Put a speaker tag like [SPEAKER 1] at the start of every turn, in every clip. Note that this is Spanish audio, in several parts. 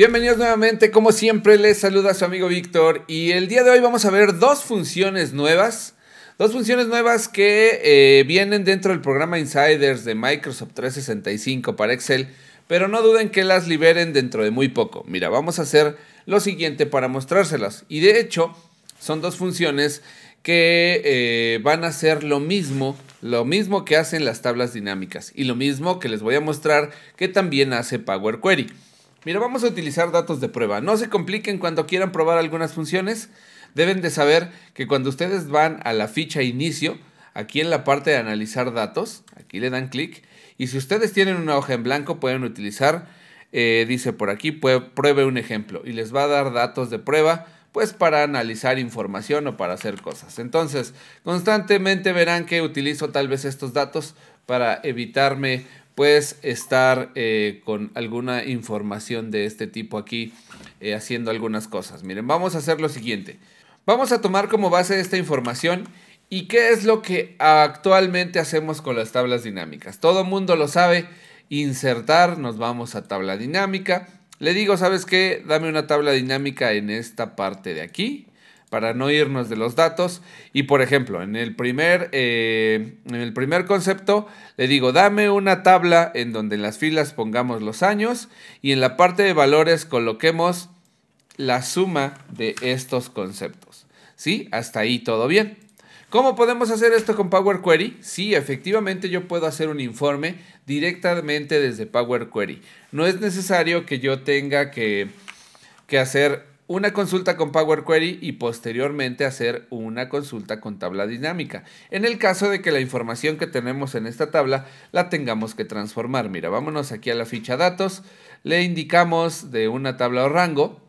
[SPEAKER 1] Bienvenidos nuevamente, como siempre les saluda su amigo Víctor y el día de hoy vamos a ver dos funciones nuevas, dos funciones nuevas que eh, vienen dentro del programa Insiders de Microsoft 365 para Excel, pero no duden que las liberen dentro de muy poco. Mira, vamos a hacer lo siguiente para mostrárselas y de hecho son dos funciones que eh, van a hacer lo mismo, lo mismo que hacen las tablas dinámicas y lo mismo que les voy a mostrar que también hace Power Query. Mira, vamos a utilizar datos de prueba. No se compliquen cuando quieran probar algunas funciones. Deben de saber que cuando ustedes van a la ficha inicio, aquí en la parte de analizar datos, aquí le dan clic. Y si ustedes tienen una hoja en blanco, pueden utilizar, eh, dice por aquí, pruebe un ejemplo. Y les va a dar datos de prueba, pues para analizar información o para hacer cosas. Entonces, constantemente verán que utilizo tal vez estos datos para evitarme puedes estar eh, con alguna información de este tipo aquí eh, haciendo algunas cosas. Miren, vamos a hacer lo siguiente. Vamos a tomar como base esta información y qué es lo que actualmente hacemos con las tablas dinámicas. Todo mundo lo sabe, insertar, nos vamos a tabla dinámica. Le digo, ¿sabes qué? Dame una tabla dinámica en esta parte de aquí para no irnos de los datos. Y por ejemplo, en el primer, eh, en el primer concepto le digo, dame una tabla en donde en las filas pongamos los años y en la parte de valores coloquemos la suma de estos conceptos. ¿Sí? Hasta ahí todo bien. ¿Cómo podemos hacer esto con Power Query? Sí, efectivamente yo puedo hacer un informe directamente desde Power Query. No es necesario que yo tenga que, que hacer una consulta con Power Query y posteriormente hacer una consulta con tabla dinámica. En el caso de que la información que tenemos en esta tabla la tengamos que transformar. Mira, vámonos aquí a la ficha datos, le indicamos de una tabla o rango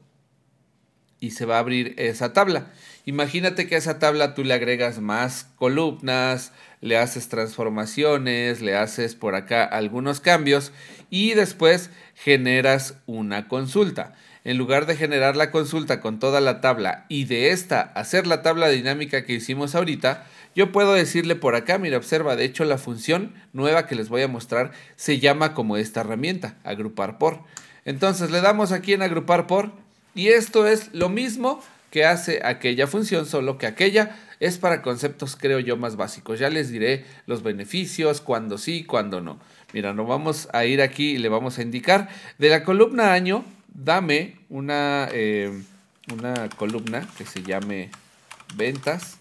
[SPEAKER 1] y se va a abrir esa tabla. Imagínate que a esa tabla tú le agregas más columnas, le haces transformaciones, le haces por acá algunos cambios y después generas una consulta en lugar de generar la consulta con toda la tabla y de esta hacer la tabla dinámica que hicimos ahorita, yo puedo decirle por acá, mira, observa, de hecho la función nueva que les voy a mostrar se llama como esta herramienta, agrupar por. Entonces le damos aquí en agrupar por y esto es lo mismo que hace aquella función, solo que aquella es para conceptos creo yo más básicos. Ya les diré los beneficios, cuando sí, cuando no. Mira, nos vamos a ir aquí y le vamos a indicar de la columna año dame una, eh, una columna que se llame ventas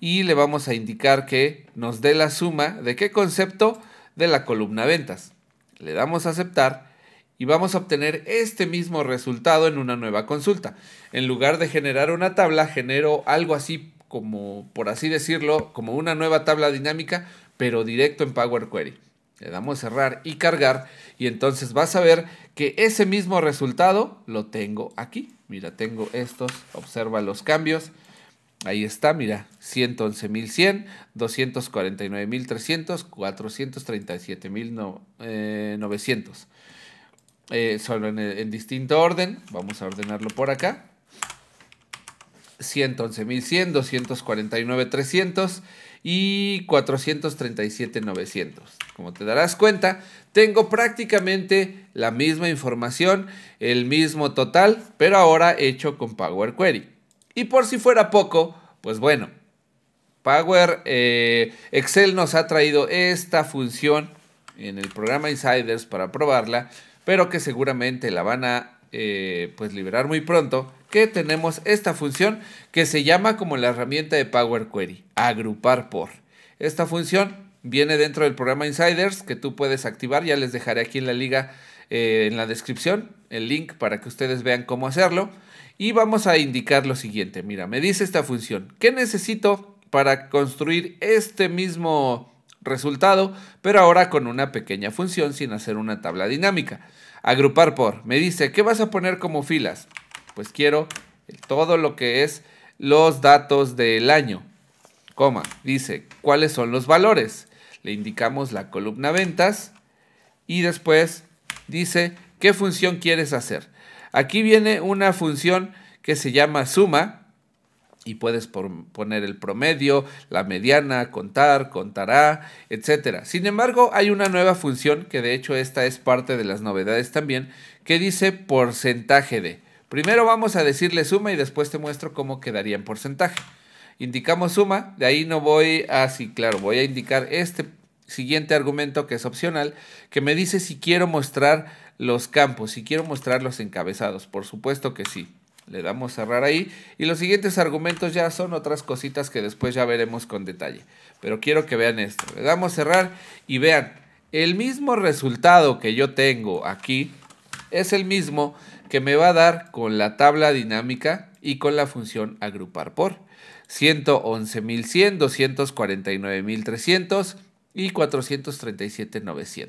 [SPEAKER 1] y le vamos a indicar que nos dé la suma de qué concepto de la columna ventas. Le damos a aceptar y vamos a obtener este mismo resultado en una nueva consulta. En lugar de generar una tabla, genero algo así como, por así decirlo, como una nueva tabla dinámica, pero directo en Power Query. Le damos cerrar y cargar y entonces vas a ver que ese mismo resultado lo tengo aquí. Mira, tengo estos, observa los cambios. Ahí está, mira, 111.100, 249.300, 437.900. solo en distinto orden, vamos a ordenarlo por acá. 111.100, 249.300 y 437.900. Como te darás cuenta, tengo prácticamente la misma información, el mismo total, pero ahora hecho con Power Query. Y por si fuera poco, pues bueno, Power eh, Excel nos ha traído esta función en el programa Insiders para probarla, pero que seguramente la van a eh, pues liberar muy pronto que tenemos esta función que se llama como la herramienta de Power Query, agrupar por. Esta función viene dentro del programa Insiders que tú puedes activar, ya les dejaré aquí en la liga, eh, en la descripción, el link para que ustedes vean cómo hacerlo. Y vamos a indicar lo siguiente, mira, me dice esta función, ¿qué necesito para construir este mismo resultado, pero ahora con una pequeña función sin hacer una tabla dinámica. Agrupar por. Me dice, ¿qué vas a poner como filas? pues quiero todo lo que es los datos del año. Coma, dice, ¿cuáles son los valores? Le indicamos la columna ventas y después dice, ¿qué función quieres hacer? Aquí viene una función que se llama suma y puedes poner el promedio, la mediana, contar, contará, etcétera. Sin embargo, hay una nueva función que de hecho esta es parte de las novedades también, que dice porcentaje de. Primero vamos a decirle suma y después te muestro cómo quedaría en porcentaje. Indicamos suma, de ahí no voy a, sí, claro, voy a indicar este siguiente argumento que es opcional, que me dice si quiero mostrar los campos, si quiero mostrar los encabezados. Por supuesto que sí. Le damos cerrar ahí. Y los siguientes argumentos ya son otras cositas que después ya veremos con detalle. Pero quiero que vean esto. Le damos cerrar y vean, el mismo resultado que yo tengo aquí es el mismo que me va a dar con la tabla dinámica y con la función agrupar por 111.100, 249.300 y 437.900.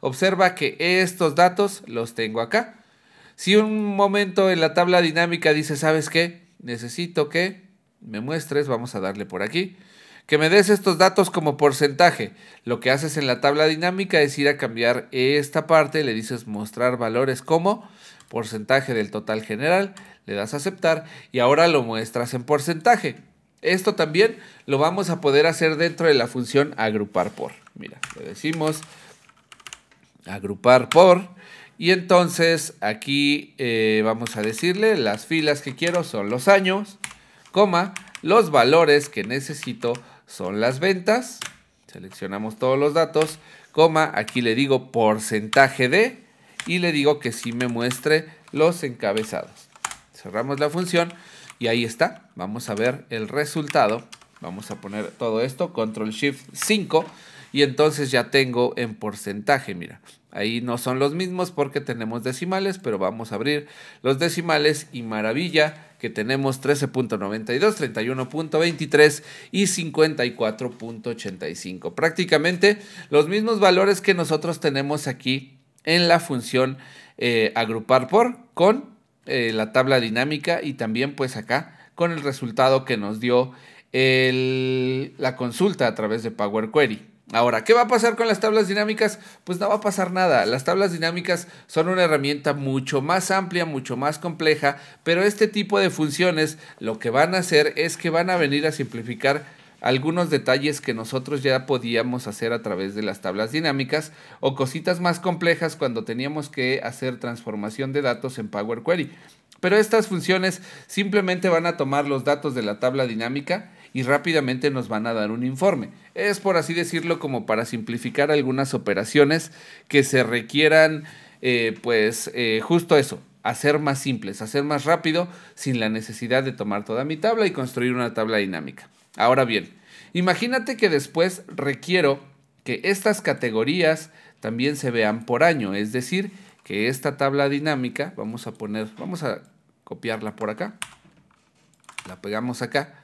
[SPEAKER 1] Observa que estos datos los tengo acá. Si un momento en la tabla dinámica dice, ¿sabes qué? Necesito que me muestres, vamos a darle por aquí, que me des estos datos como porcentaje. Lo que haces en la tabla dinámica es ir a cambiar esta parte, le dices mostrar valores como porcentaje del total general, le das a aceptar y ahora lo muestras en porcentaje. Esto también lo vamos a poder hacer dentro de la función agrupar por. Mira, le decimos agrupar por y entonces aquí eh, vamos a decirle las filas que quiero son los años, coma, los valores que necesito son las ventas, seleccionamos todos los datos, coma, aquí le digo porcentaje de y le digo que sí me muestre los encabezados. Cerramos la función y ahí está. Vamos a ver el resultado. Vamos a poner todo esto, control shift 5 y entonces ya tengo en porcentaje, mira. Ahí no son los mismos porque tenemos decimales, pero vamos a abrir los decimales y maravilla que tenemos 13.92, 31.23 y 54.85. Prácticamente los mismos valores que nosotros tenemos aquí en la función eh, agrupar por con eh, la tabla dinámica y también pues acá con el resultado que nos dio la consulta a través de Power Query. Ahora, ¿qué va a pasar con las tablas dinámicas? Pues no va a pasar nada. Las tablas dinámicas son una herramienta mucho más amplia, mucho más compleja, pero este tipo de funciones lo que van a hacer es que van a venir a simplificar algunos detalles que nosotros ya podíamos hacer a través de las tablas dinámicas o cositas más complejas cuando teníamos que hacer transformación de datos en Power Query. Pero estas funciones simplemente van a tomar los datos de la tabla dinámica y rápidamente nos van a dar un informe. Es por así decirlo como para simplificar algunas operaciones que se requieran, eh, pues eh, justo eso, hacer más simples, hacer más rápido sin la necesidad de tomar toda mi tabla y construir una tabla dinámica. Ahora bien, imagínate que después requiero que estas categorías también se vean por año, es decir, que esta tabla dinámica, vamos a poner, vamos a copiarla por acá, la pegamos acá,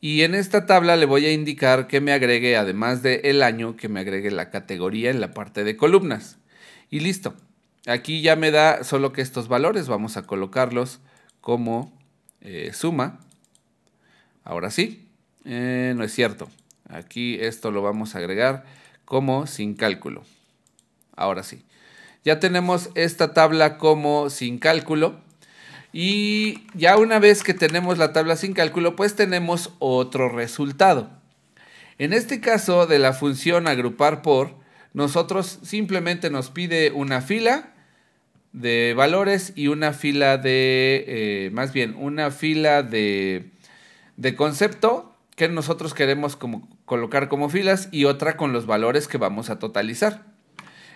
[SPEAKER 1] y en esta tabla le voy a indicar que me agregue, además del el año, que me agregue la categoría en la parte de columnas. Y listo, aquí ya me da solo que estos valores, vamos a colocarlos como eh, suma, ahora sí, eh, no es cierto. Aquí esto lo vamos a agregar como sin cálculo. Ahora sí. Ya tenemos esta tabla como sin cálculo. Y ya una vez que tenemos la tabla sin cálculo, pues tenemos otro resultado. En este caso de la función agrupar por, nosotros simplemente nos pide una fila de valores y una fila de, eh, más bien, una fila de, de concepto que nosotros queremos colocar como filas y otra con los valores que vamos a totalizar.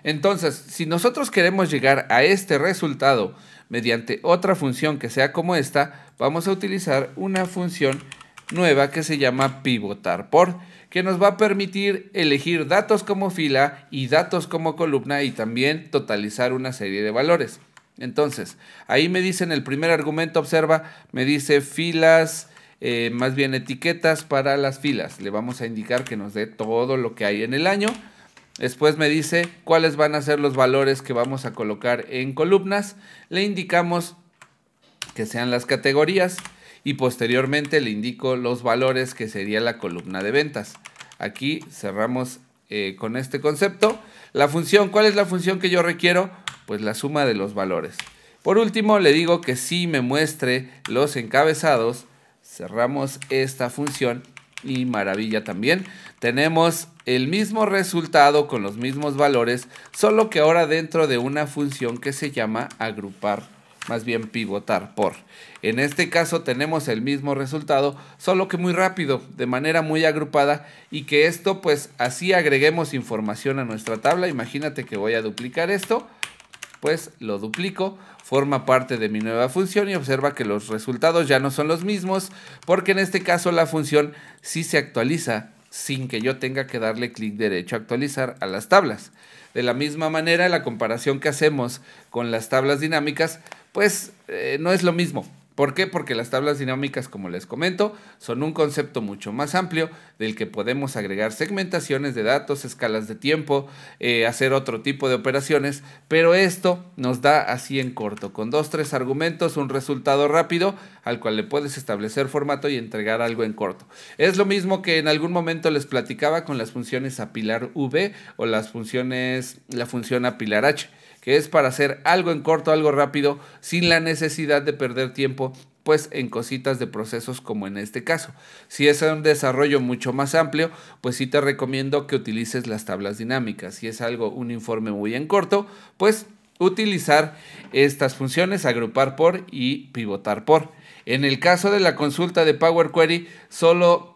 [SPEAKER 1] Entonces, si nosotros queremos llegar a este resultado mediante otra función que sea como esta, vamos a utilizar una función nueva que se llama pivotar por, que nos va a permitir elegir datos como fila y datos como columna y también totalizar una serie de valores. Entonces, ahí me dice el primer argumento, observa, me dice filas eh, más bien etiquetas para las filas. Le vamos a indicar que nos dé todo lo que hay en el año. Después me dice cuáles van a ser los valores que vamos a colocar en columnas. Le indicamos que sean las categorías y posteriormente le indico los valores que sería la columna de ventas. Aquí cerramos eh, con este concepto. La función, ¿cuál es la función que yo requiero? Pues la suma de los valores. Por último, le digo que sí me muestre los encabezados Cerramos esta función y maravilla también. Tenemos el mismo resultado con los mismos valores, solo que ahora dentro de una función que se llama agrupar, más bien pivotar por. En este caso tenemos el mismo resultado, solo que muy rápido, de manera muy agrupada y que esto pues así agreguemos información a nuestra tabla. Imagínate que voy a duplicar esto pues lo duplico, forma parte de mi nueva función y observa que los resultados ya no son los mismos, porque en este caso la función sí se actualiza sin que yo tenga que darle clic derecho a actualizar a las tablas. De la misma manera, la comparación que hacemos con las tablas dinámicas, pues eh, no es lo mismo. ¿Por qué? Porque las tablas dinámicas, como les comento, son un concepto mucho más amplio del que podemos agregar segmentaciones de datos, escalas de tiempo, eh, hacer otro tipo de operaciones, pero esto nos da así en corto, con dos, tres argumentos, un resultado rápido al cual le puedes establecer formato y entregar algo en corto. Es lo mismo que en algún momento les platicaba con las funciones apilar V o las funciones, la función apilar H que es para hacer algo en corto, algo rápido, sin la necesidad de perder tiempo pues en cositas de procesos como en este caso. Si es un desarrollo mucho más amplio, pues sí te recomiendo que utilices las tablas dinámicas. Si es algo, un informe muy en corto, pues utilizar estas funciones, agrupar por y pivotar por. En el caso de la consulta de Power Query, solo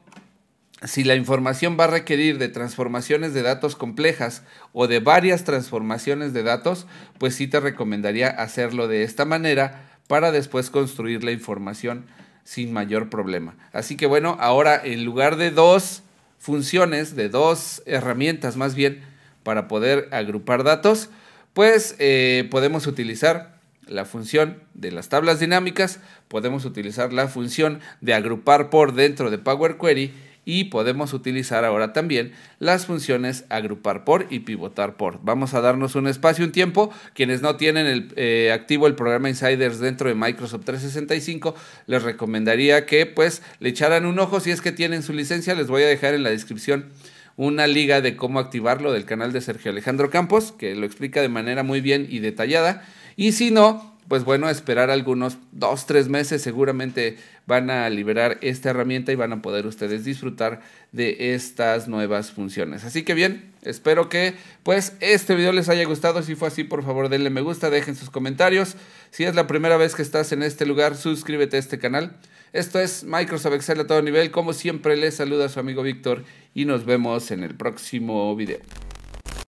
[SPEAKER 1] si la información va a requerir de transformaciones de datos complejas o de varias transformaciones de datos, pues sí te recomendaría hacerlo de esta manera para después construir la información sin mayor problema. Así que bueno, ahora en lugar de dos funciones, de dos herramientas más bien, para poder agrupar datos, pues eh, podemos utilizar la función de las tablas dinámicas, podemos utilizar la función de agrupar por dentro de Power Query, y podemos utilizar ahora también las funciones agrupar por y pivotar por. Vamos a darnos un espacio, un tiempo. Quienes no tienen el, eh, activo el programa Insiders dentro de Microsoft 365, les recomendaría que pues le echaran un ojo si es que tienen su licencia. Les voy a dejar en la descripción una liga de cómo activarlo del canal de Sergio Alejandro Campos, que lo explica de manera muy bien y detallada. Y si no, pues bueno, esperar algunos dos, tres meses. Seguramente van a liberar esta herramienta y van a poder ustedes disfrutar de estas nuevas funciones. Así que bien, espero que pues este video les haya gustado. Si fue así, por favor denle me gusta, dejen sus comentarios. Si es la primera vez que estás en este lugar, suscríbete a este canal. Esto es Microsoft Excel a todo nivel. Como siempre, les saluda su amigo Víctor y nos vemos en el próximo video.